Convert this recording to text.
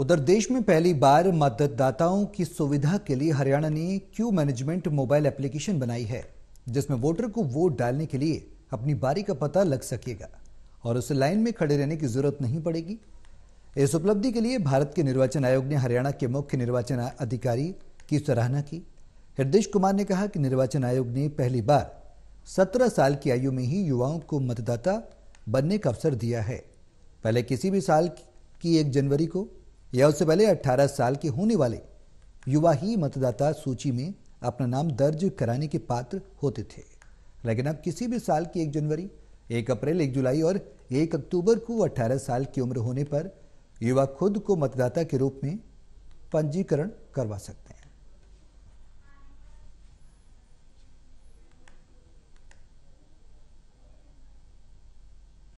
उधर देश में पहली बार मतदाताओं की सुविधा के लिए हरियाणा ने क्यू मैनेजमेंट मोबाइल एप्लीकेशन बनाई है जिसमें वोटर को वोट डालने के लिए अपनी बारी का पता लग सकेगा और उसे लाइन में खड़े रहने की जरूरत नहीं पड़ेगी इस उपलब्धि के लिए भारत के निर्वाचन आयोग ने हरियाणा के मुख्य निर्वाचन अधिकारी की सराहना की हृदय कुमार ने कहा कि निर्वाचन आयोग ने पहली बार सत्रह साल की आयु में ही युवाओं को मतदाता बनने का अवसर दिया है पहले किसी भी साल की एक जनवरी को या उससे पहले 18 साल के होने वाले युवा ही मतदाता सूची में अपना नाम दर्ज कराने के पात्र होते थे लेकिन अब किसी भी साल की एक जनवरी एक अप्रैल एक जुलाई और एक अक्टूबर को 18 साल की उम्र होने पर युवा खुद को मतदाता के रूप में पंजीकरण करवा सकते